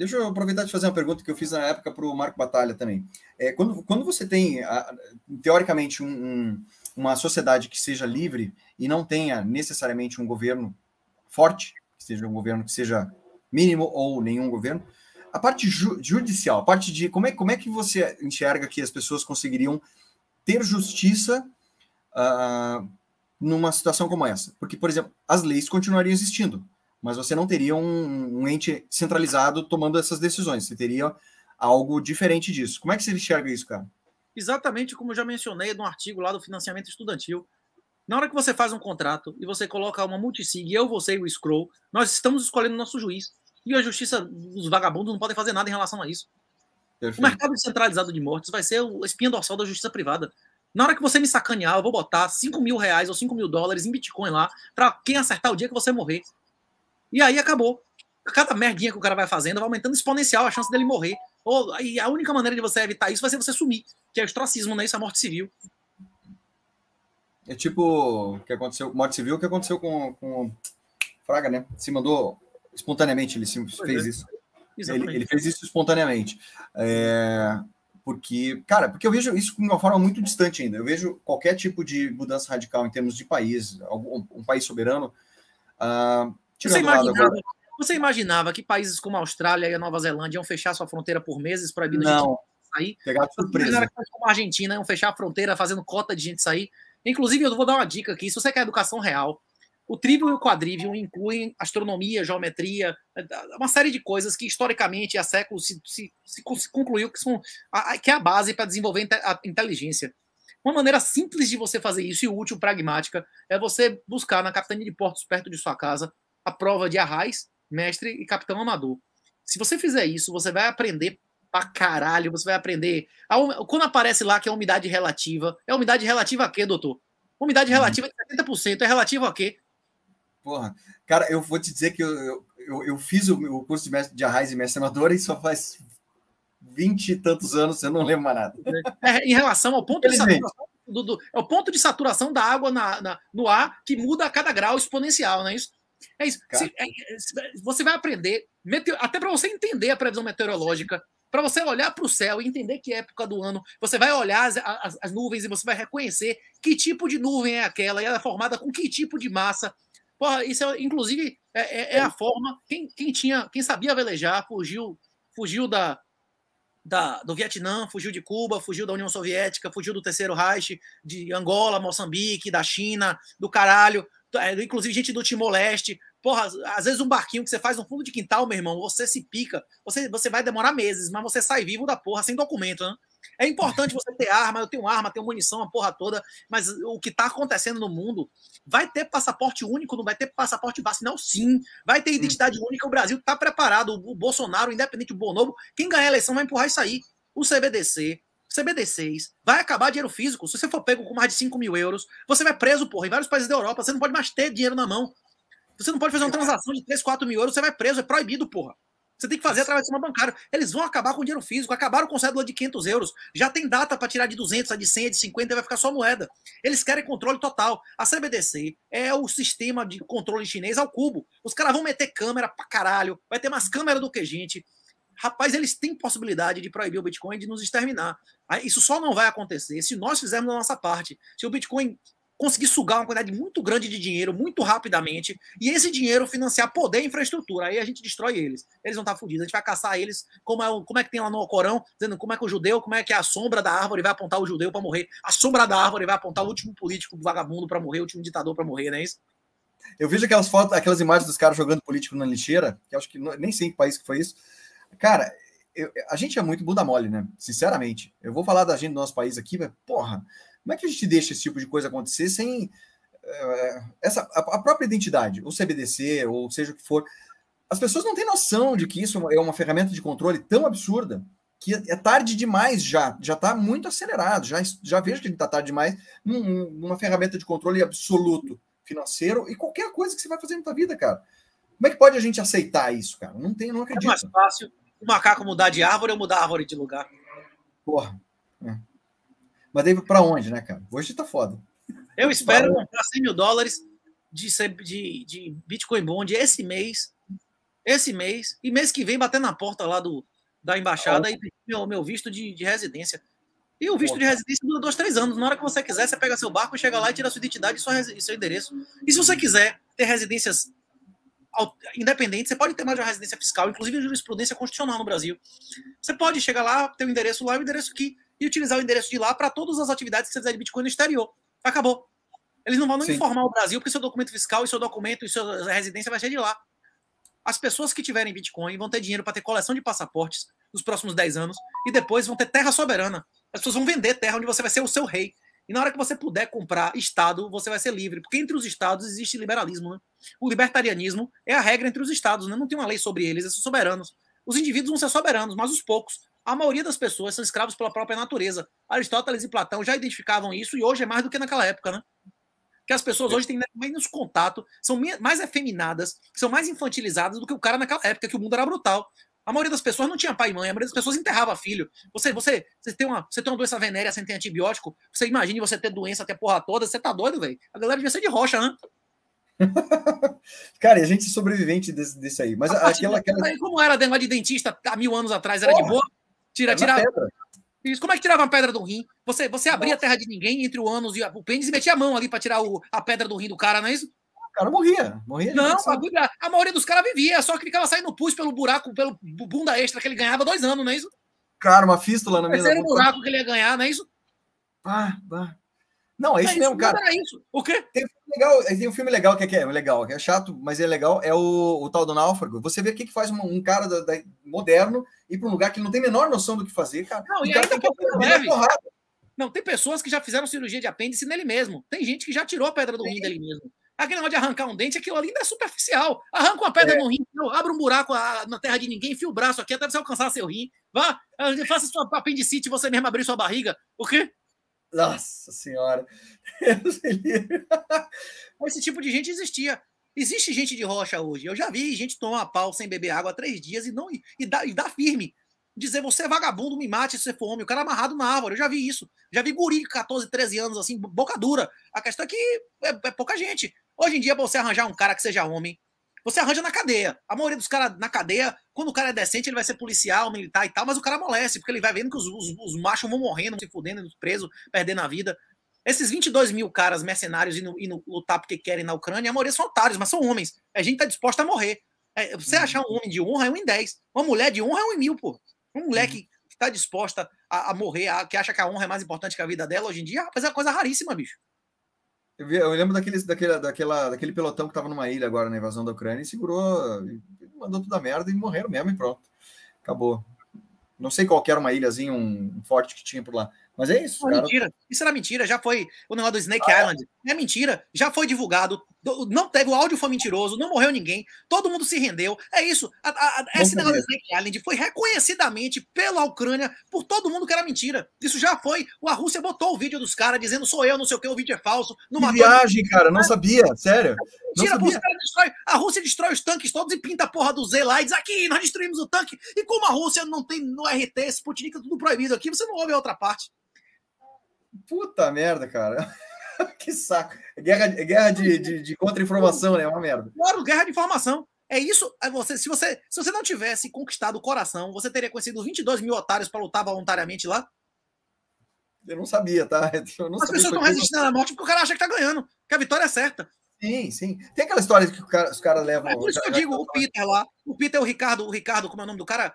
deixa eu aproveitar de fazer uma pergunta que eu fiz na época para o Marco Batalha também. É, quando, quando você tem, teoricamente, um, um, uma sociedade que seja livre e não tenha necessariamente um governo forte, que seja um governo que seja mínimo ou nenhum governo, a parte ju judicial, a parte de como é, como é que você enxerga que as pessoas conseguiriam ter justiça uh, numa situação como essa? Porque, por exemplo, as leis continuariam existindo, mas você não teria um, um, ente centralizado tomando essas decisões, você teria algo diferente disso. Como é que você enxerga isso, cara? Exatamente como eu já mencionei no artigo lá do financiamento estudantil. Na hora que você faz um contrato e você coloca uma multisig, eu, você e o Scroll, nós estamos escolhendo nosso juiz. E a justiça, os vagabundos não podem fazer nada em relação a isso. Perfeito. O mercado centralizado de mortes vai ser o espinha dorsal da justiça privada. Na hora que você me sacanear, eu vou botar 5 mil reais ou 5 mil dólares em Bitcoin lá, para quem acertar o dia que você morrer. E aí acabou. Cada merdinha que o cara vai fazendo vai aumentando exponencial a chance dele morrer. Ou, e a única maneira de você evitar isso vai ser você sumir, que é o ostracismo, né? Isso é a morte civil. É tipo o que aconteceu com morte civil, o que aconteceu com, com Fraga, né? Se mandou espontaneamente, ele se, é. fez é. isso. Ele, ele, fez isso espontaneamente. É, porque, cara, porque eu vejo isso de uma forma muito distante ainda. Eu vejo qualquer tipo de mudança radical em termos de país, algum, um país soberano, uh, você imaginava, você imaginava, que países como a Austrália e a Nova Zelândia iam fechar sua fronteira por meses, proibindo não. a gente sair? Pegar surpresa. Como a Argentina iam fechar a fronteira, fazendo cota de gente sair. Inclusive, eu vou dar uma dica aqui: se você quer educação real, o trívio e o quadrívio incluem astronomia, geometria, é, é, uma série de coisas que historicamente há séculos se, se, se concluiu que, são, que é a base para desenvolver a inteligência. Uma maneira simples de você fazer isso e útil, pragmática, é você buscar na capitania de portos perto de sua casa a prova de Arraiz, Mestre e Capitão Amador. Se você fizer isso, você vai aprender pra caralho, você vai aprender. A, quando aparece lá que é umidade relativa, é umidade relativa a quê, doutor? Umidade uhum. relativa de 70%, é, é relativa a quê? Porra, cara, eu vou te dizer que eu, eu, eu, fiz o, o curso de, mestre, de Arraiz e Mestre Amador e só faz vinte e tantos anos, eu não lembro mais nada. É, é em relação ao ponto de saturação, do, do, é o ponto de saturação da água na, na, no ar que muda a cada grau exponencial, não é isso? É isso. É, é, se, é, você vai aprender, até para você entender a previsão meteorológica, para você olhar para o céu e entender que época do ano, você vai olhar as, as, as, nuvens e você vai reconhecer que tipo de nuvem é aquela, e ela é formada com que tipo de massa. Porra, isso é, inclusive, é, é, é a forma. Quem, quem, tinha, quem sabia velejar fugiu, fugiu da, da, do Vietnã, fugiu de Cuba, fugiu da União Soviética, fugiu do Terceiro Reich, de Angola, Moçambique, da China, do caralho, é, inclusive gente do Timor-Leste. Porra, às vezes um barquinho que você faz no fundo de quintal, meu irmão, você se pica, você, você vai demorar meses, mas você sai vivo da porra, sem documento, né? É importante você ter arma, eu tenho arma, tenho munição, a porra toda, mas o que está acontecendo no mundo vai ter passaporte único, não vai ter passaporte vacinal, sim. Vai ter identidade hum. única, o Brasil está preparado, o Bolsonaro, independente do Bonobo, quem ganhar a eleição vai empurrar isso aí. O CBDC, CBD6, vai acabar dinheiro físico. Se você for pego com mais de 5 mil euros, você vai preso, porra. Em vários países da Europa, você não pode mais ter dinheiro na mão. Você não pode fazer uma transação de 3, 4 mil euros, você vai preso, é proibido, porra. Você tem que fazer através de uma bancária. Eles vão acabar com dinheiro físico, acabaram com cédula de 500 euros. Já tem data para tirar de 200, a de 100, a de 50 e vai ficar só moeda. Eles querem controle total. A CBDC é o sistema de controle chinês ao cubo. Os caras vão meter câmera pra caralho, vai ter mais câmera do que gente rapaz, eles têm possibilidade de proibir o Bitcoin e de nos exterminar. Isso só não vai acontecer se nós fizermos a nossa parte. Se o Bitcoin conseguir sugar uma quantidade muito grande de dinheiro muito rapidamente e esse dinheiro financiar poder e infraestrutura. Aí a gente destrói eles. Eles vão estar fodidos. A gente vai caçar eles, como é, como é que tem lá no Corão, dizendo como é que o judeu, como é que a sombra da árvore vai apontar o judeu para morrer. A sombra da árvore vai apontar o último político vagabundo para morrer, o último ditador para morrer, não é isso? Eu vejo aquelas fotos, aquelas imagens dos caras jogando político na lixeira, que acho que nem sei em que país que foi isso Cara, eu, a gente é muito bunda mole, né? Sinceramente. Eu vou falar da gente do nosso país aqui, mas, porra, como é que a gente deixa esse tipo de coisa acontecer sem uh, essa, a, a, própria identidade, o CBDC, ou seja o que for? As pessoas não têm noção de que isso é uma ferramenta de controle tão absurda que é tarde demais já, já está muito acelerado, já, já vejo que está tarde demais num, numa ferramenta de controle absoluto financeiro e qualquer coisa que você vai fazer na sua vida, cara. Como é que pode a gente aceitar isso, cara? Não tem, não acredito. É mais fácil, o macaco mudar de árvore ou mudar a árvore de lugar. Porra. É. Mas daí pra onde, né, cara? Hoje tá foda. Eu espero comprar 100 mil dólares de, de, de Bitcoin Bond esse mês. Esse mês. E mês que vem bater na porta lá do, da embaixada ah, e pedir meu, meu visto de, de residência. E o visto de residência dura dois, três anos. Na hora que você quiser, você pega seu barco, chega lá e tira sua identidade e seu endereço. E se você quiser ter residências independente, você pode ter mais de residência fiscal, inclusive jurisprudência constitucional no Brasil. Você pode chegar lá, ter o um endereço lá e um o endereço aqui, e utilizar o endereço de lá para todas as atividades que você fizer de Bitcoin no exterior. Acabou. Eles não vão não informar o Brasil, porque seu documento fiscal e seu documento e sua residência vai ser de lá. As pessoas que tiverem Bitcoin vão ter dinheiro para ter coleção de passaportes nos próximos 10 anos e depois vão ter terra soberana. As pessoas vão vender terra onde você vai ser o seu rei. E na hora que você puder comprar Estado, você vai ser livre. Porque entre os Estados existe liberalismo. Né? O libertarianismo é a regra entre os Estados. Né? Não tem uma lei sobre eles, eles são soberanos. Os indivíduos vão ser soberanos, mas os poucos. A maioria das pessoas são escravos pela própria natureza. Aristóteles e Platão já identificavam isso e hoje é mais do que naquela época, né? Que as pessoas é. hoje têm menos contato, são mais efeminadas, são mais infantilizadas do que o cara naquela época, que o mundo era brutal. A maioria das pessoas não tinha pai e mãe, a maioria das pessoas enterrava filho. Você, você, você, tem, uma, você tem uma doença venérea sem ter antibiótico, você imagine você ter doença até porra toda, você tá doido, velho? A galera devia ser de rocha, né? Cara, e a gente é sobrevivente desse, desse aí. Mas a aquela, aquela. Como era negócio de dentista há mil anos atrás, era porra, de boa? Tira, é tira. Isso, como é que tirava a pedra do rim? Você, você abria Nossa. a terra de ninguém entre o ânus e o pênis e metia a mão ali para tirar o, a pedra do rim do cara, não é isso? O cara morria. morria não, a, a maioria dos caras vivia, só que ficava saindo pus pelo buraco, pelo bunda extra que ele ganhava dois anos, não é isso? Cara, uma fístula na mesa. Terceiro buraco que ele ia ganhar, não é isso? Ah, ah. Não, é isso é mesmo, isso, cara. Era isso. O quê? Tem um filme legal, tem um filme legal que é, que é legal, que é chato, mas é legal, é o, o tal do Náufrago. Você vê o que, que faz um, um cara da, da, moderno ir para um lugar que não tem a menor noção do que fazer, cara. Não, o e cara aí, tá porrada, porrada. Não, tem pessoas que já fizeram cirurgia de apêndice nele mesmo. Tem gente que já tirou a pedra do rim dele mesmo. Aquele negócio de arrancar um dente, aquilo ali ainda é superficial. Arranca uma pedra é. no rim, abre um buraco ah, na terra de ninguém, enfia o braço aqui até você alcançar seu rim. Vá, eh, faça sua apendicite, você mesmo abrir sua barriga. O quê? Nossa Senhora. Esse tipo de gente existia. Existe gente de rocha hoje. Eu já vi gente tomar pau sem beber água há três dias e não e dá, e dá firme. Dizer, você é vagabundo, me mate se você for homem. O cara é amarrado na árvore. Eu já vi isso. Já vi guri de 14, 13 anos, assim, boca dura. A questão é que é, é pouca gente. Hoje em dia, pra você arranjar um cara que seja homem, você arranja na cadeia. A maioria dos caras na cadeia, quando o cara é decente, ele vai ser policial, militar e tal, mas o cara amolece, porque ele vai vendo que os, os, os machos vão morrendo, se fudendo, preso, perdendo a vida. Esses 22 mil caras mercenários indo, indo lutar porque querem na Ucrânia, a maioria são otários, mas são homens. A é gente tá disposta a morrer. É, você uhum. achar um homem de honra é um em 10. Uma mulher de honra é um em mil, pô. Um moleque uhum. que tá disposta a, a morrer, a, que acha que a honra é mais importante que a vida dela hoje em dia, rapaz, é uma coisa raríssima, bicho. Eu, lembro daqueles, daquele daquela, daquele pelotão que estava numa ilha agora na invasão da Ucrânia e segurou, e mandou tudo a merda e morreram mesmo e pronto. Acabou. Não sei qual era uma ilhazinha, um forte que tinha por lá. Mas é isso. É cara. mentira. Isso era mentira. Já foi o negócio do Snake ah, Island. É mentira. Já foi divulgado. Não teve. O áudio foi mentiroso. Não morreu ninguém. Todo mundo se rendeu. É isso. A, a, a, esse negócio do Snake Island foi reconhecidamente pela Ucrânia por todo mundo que era mentira. Isso já foi. A Rússia botou o vídeo dos caras dizendo sou eu, não sei o que, o vídeo é falso. Não que viagem, cara. Não, não sabia. Sério. Não Destrói, a Rússia destrói os tanques todos e pinta a porra do Z lá e diz aqui, nós destruímos o tanque. E como a Rússia não tem no RT, Sputnik, tá tudo proibido aqui, você não ouve a outra parte. Puta merda, cara. que saco. É guerra, é guerra de, de, de contra-informação, né? É uma merda. Claro, é guerra de informação. É isso. Você, se, você, se você não tivesse conquistado o coração, você teria conhecido 22 mil otários para lutar voluntariamente lá? Eu não sabia, tá? Não As sabia pessoas estão resistindo à morte porque o cara acha que tá ganhando, que a vitória é certa. Sim, sim. Tem aquela história que os caras levam. É por isso que eu digo, o Peter lá, o Peter o Ricardo, o Ricardo, como é o nome do cara,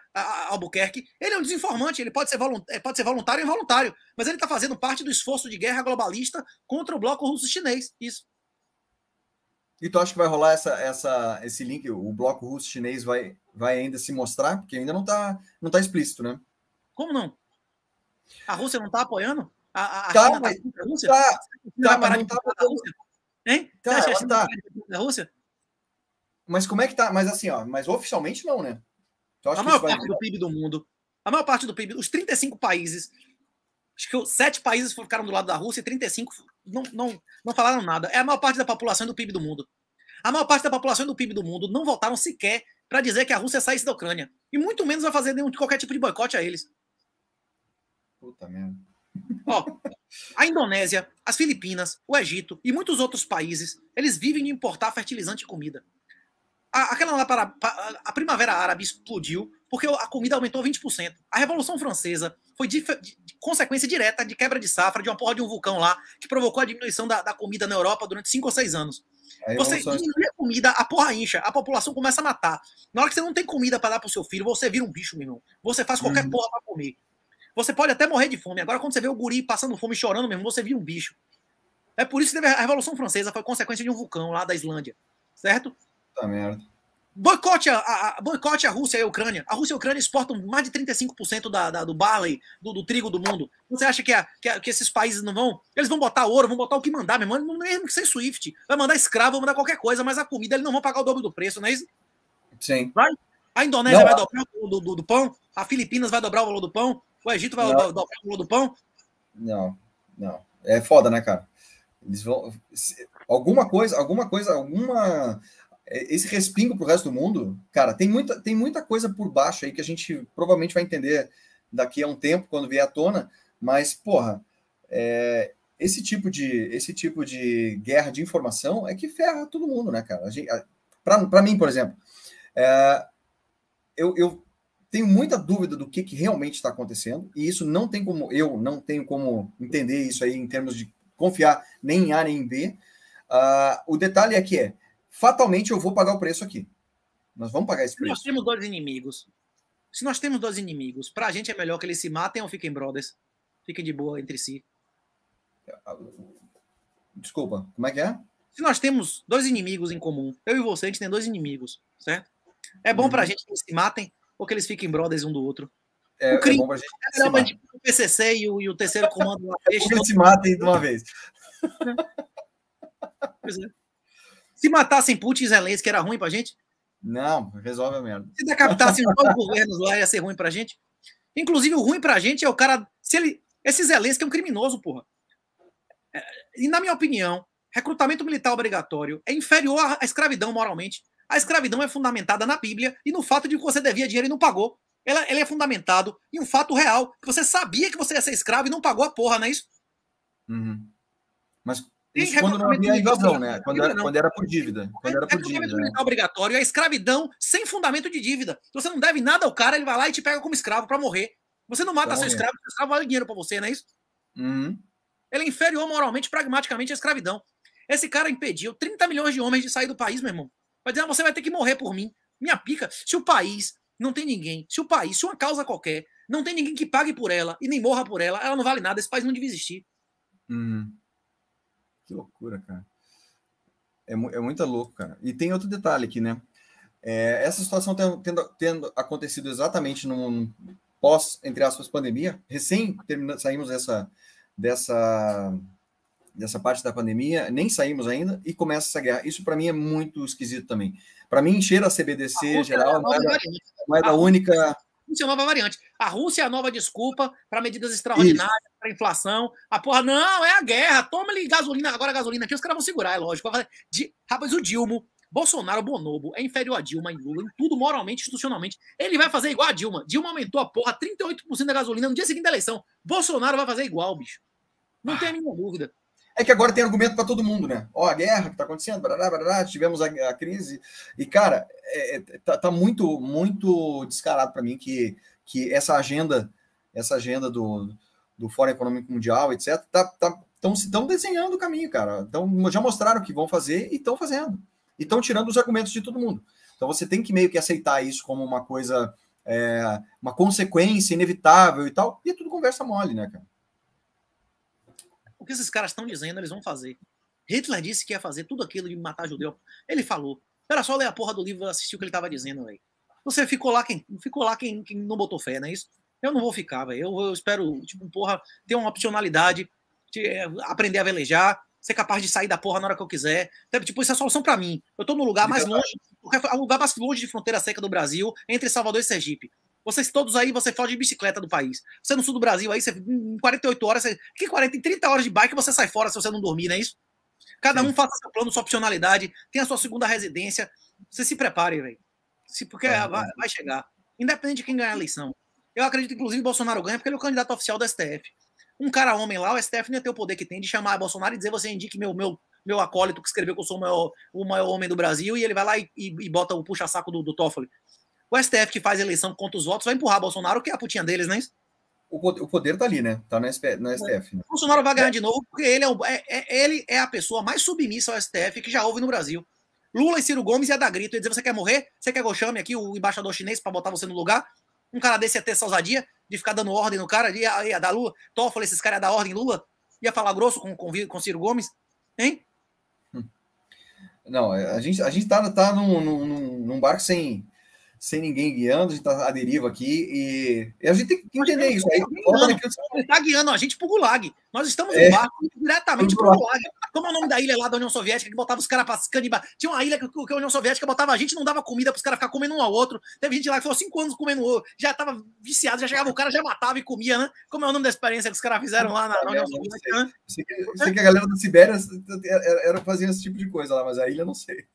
Albuquerque, ele é um desinformante, ele pode ser, é, pode ser voluntário ou involuntário, mas ele está fazendo parte do esforço de guerra globalista contra o bloco russo-chinês. Isso. E tu acha que vai rolar essa, essa, esse link? O bloco russo-chinês vai, vai ainda se mostrar? Porque ainda não está não tá explícito, né? Como não? A Rússia não está apoiando? A, a, a tá, mas, tá, tá, mas não está Hein? Cara, Você é tá... Tipo da Rússia? Mas como é que tá? Mas assim, ó, mas oficialmente não, né? Então, a maior parte vai... do PIB do mundo, a maior parte do PIB, os 35 países, acho que sete países ficaram do lado da Rússia e 35 não, não, não falaram nada. É a maior parte da população do PIB do mundo. A maior parte da população do PIB do mundo não votaram sequer para dizer que a Rússia saísse da Ucrânia. E muito menos vai fazer nenhum, qualquer tipo de boicote a eles. Puta merda. Ó, A Indonésia, as Filipinas, o Egito e muitos outros países, eles vivem de importar fertilizante e comida. A, aquela lá para, a Primavera Árabe explodiu porque a comida aumentou 20%. A Revolução Francesa foi de, de, de consequência direta de quebra de safra de uma porra de um vulcão lá que provocou a diminuição da, da comida na Europa durante 5 ou 6 anos. Aí você diminui a comida, a porra incha, a população começa a matar. Na hora que você não tem comida para dar pro seu filho, você vira um bicho, meu irmão. Você faz qualquer uhum. porra para comer. Você pode até morrer de fome. Agora, quando você vê o guri passando fome chorando mesmo, você vira um bicho. É por isso que a Revolução Francesa foi consequência de um vulcão lá da Islândia. Certo? Tá merda. Boicote a, a, boicote a Rússia e a Ucrânia. A Rússia e a Ucrânia exportam mais de 35% da, da, do barley, do, do, trigo do mundo. Você acha que, a, que, a, que, esses países não vão? Eles vão botar ouro, vão botar o que mandar, meu irmão. Mesmo que sem Swift. Vai mandar escravo, vai mandar qualquer coisa, mas a comida eles não vão pagar o dobro do preço, não é isso? Sim. Vai? A Indonésia não, vai dobrar o do, do, do, pão, a Filipinas vai dobrar o valor do pão, o Egito vai dar o do pão? Não, não. É foda, né, cara? Eles vão. Se... Alguma coisa, alguma coisa, alguma. É, esse respingo pro resto do mundo, cara, tem muita, tem muita coisa por baixo aí que a gente provavelmente vai entender daqui a um tempo, quando vier à tona, mas, porra, é, esse tipo de esse tipo de guerra de informação é que ferra todo mundo, né, cara? Para mim, por exemplo, é, eu, eu tenho muita dúvida do que, que realmente está acontecendo, e isso não tem como, eu não tenho como entender isso aí em termos de confiar nem em A nem em B. Uh, o detalhe é que é, fatalmente eu vou pagar o preço aqui. Nós vamos pagar esse preço. Nós temos dois inimigos. Se nós temos dois inimigos, para a gente é melhor que eles se matem ou fiquem brothers. Fiquem de boa entre si. Desculpa, como é que é? Se nós temos dois inimigos em comum, eu e você, a gente tem dois inimigos, certo? É bom uhum. para a gente que eles se matem ou que eles fiquem brothers um do outro. É, o é crime, é bom pra gente é melhor pra gente o PCC e o, e o terceiro comando lá. É deixa, eles se matem de uma vez. É. Se matassem Putin e Zelensky, era ruim pra gente? Não, resolve a merda. Se decapitassem os novos governos lá, ia ser ruim pra gente? Inclusive, o ruim pra gente é o cara... Se ele, esse Zelensky é um criminoso, porra. É, e, na minha opinião, recrutamento militar obrigatório é inferior à escravidão moralmente. A escravidão é fundamentada na Bíblia e no fato de que você devia dinheiro e não pagou. Ela, ela é fundamentado em um fato real, que você sabia que você ia ser escravo e não pagou a porra, não é isso? Uhum. Mas isso quando não havia invasão, né? né? Quando era, quando era, por dívida. Quando é, era por dívida. Né? obrigatório, a escravidão sem fundamento de dívida. Você não deve nada ao cara, ele vai lá e te pega como escravo para morrer. Você não mata seu escravo, seu escravo vale dinheiro para você, não é isso? Uhum. Ele é inferior moralmente, pragmaticamente à escravidão. Esse cara impediu 30 milhões de homens de sair do país, meu irmão. Vai dizer, ah, você vai ter que morrer por mim. Minha pica, se o país não tem ninguém, se o país, se uma causa qualquer, não tem ninguém que pague por ela e nem morra por ela, ela não vale nada, esse país não devia existir. Hum. Que loucura, cara. É, é muito louco, cara. E tem outro detalhe aqui, né? É, essa situação tendo, tendo, tendo, acontecido exatamente no pós, entre aspas, pandemia, recém saímos dessa, dessa nessa parte da pandemia, nem saímos ainda, e começa essa guerra. Isso para mim é muito esquisito também. Para mim, cheira a CBDC é a geral, é a única. É Rússia é a nova variante. A Rússia é a nova desculpa para medidas extraordinárias, para inflação. A porra, não, é a guerra. Toma-lhe gasolina, agora gasolina aqui, os caras vão segurar, é lógico. De, rapaz, o Dilma Bolsonaro, Bonobo, é inferior a Dilma em Lula, em tudo, moralmente, institucionalmente. Ele vai fazer igual a Dilma. Dilma aumentou a porra 38% da gasolina no dia seguinte da eleição. Bolsonaro vai fazer igual, bicho. Não ah. tem a mínima dúvida. É que agora tem argumento para todo mundo, né? Ó, a guerra que está acontecendo, barará, barará, tivemos a, a, crise. E, cara, é, é tá, tá muito, muito descarado para mim que, que essa agenda, essa agenda do, do Fórum Econômico Mundial, etc., tá, tá, estão se estão desenhando o caminho, cara. Então, já mostraram o que vão fazer e estão fazendo. E estão tirando os argumentos de todo mundo. Então você tem que meio que aceitar isso como uma coisa, é, uma consequência inevitável e tal. E é tudo conversa mole, né, cara? O que esses caras estão dizendo, eles vão fazer. Hitler disse que ia fazer tudo aquilo de matar judeu. Ele falou. Era só ler a porra do livro e assistir o que ele estava dizendo, aí. Você ficou lá quem ficou lá quem, quem não botou fé, não é isso? Eu não vou ficar, velho. Eu, eu, espero, tipo, porra, ter uma opcionalidade, de, é, aprender a velejar, ser capaz de sair da porra na hora que eu quiser. Tipo, isso é a solução para mim. Eu tô no lugar mais então, longe, o lugar mais longe de fronteira seca do Brasil, entre Salvador e Sergipe. Vocês todos aí, você foge de bicicleta do país. Você no sul do Brasil aí, você, em 48 horas, você, que 40, em 30 horas de bike você sai fora se você não dormir, não é isso? Cada Sim. um faça seu plano, sua opcionalidade, tem a sua segunda residência. Você se prepare, velho. Porque é, vai, é. vai chegar. Independente de quem ganhar a eleição. Eu acredito, inclusive, que Bolsonaro ganha porque ele é o candidato oficial do STF. Um cara homem lá, o STF não ia ter o poder que tem de chamar Bolsonaro e dizer você indique meu, meu, meu acólito que escreveu que eu sou o maior, o maior homem do Brasil, e ele vai lá e, e, e bota o puxa-saco do, do Toffoli. O STF que faz eleição contra os votos vai empurrar Bolsonaro, que é a putinha deles, não é isso? o poder tá ali, né? Tá no, no é. STF. Né? Bolsonaro vai ganhar é. de novo, porque ele é, um, é, é, ele é a pessoa mais submissa ao STF que já houve no Brasil. Lula e Ciro Gomes ia dar grito, ia dizer: você quer morrer? Você quer gochame aqui o embaixador chinês para botar você no lugar? Um cara desse ia ter essa ousadia de ficar dando ordem no cara, ia, ia dar Lula, Toffoli, esses caras iam dar ordem, Lula, ia falar grosso com, com, com Ciro Gomes, hein? Hum. Não, a gente, a gente tá, tá num, num, num barco sem, sem ninguém guiando, a gente está à deriva aqui e, a gente tem que entender isso aí. Ele tá guiando a gente o Gulag. Nós estamos é. no barco diretamente o Gulag. Como é o nome da ilha lá da União Soviética que botava os caras para canibal? Tinha uma ilha que, que a União Soviética botava a gente não dava comida para os caras ficar comendo um ao outro. Teve gente lá que ficou cinco anos comendo ovo, já estava viciado, já chegava o cara, já matava e comia, né? Como é o nome da experiência que os caras fizeram lá na, na União Soviética? Né? Sei, que, sei que a galera da Sibéria era, era, fazia esse tipo de coisa lá, mas a ilha não sei.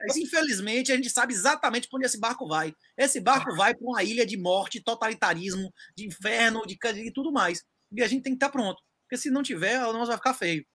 Mas, infelizmente, a gente sabe exatamente para onde esse barco vai. Esse barco vai para uma ilha de morte, totalitarismo, de inferno, de, e tudo mais. E a gente tem que estar tá pronto. Porque se não tiver, o negócio vai ficar feio.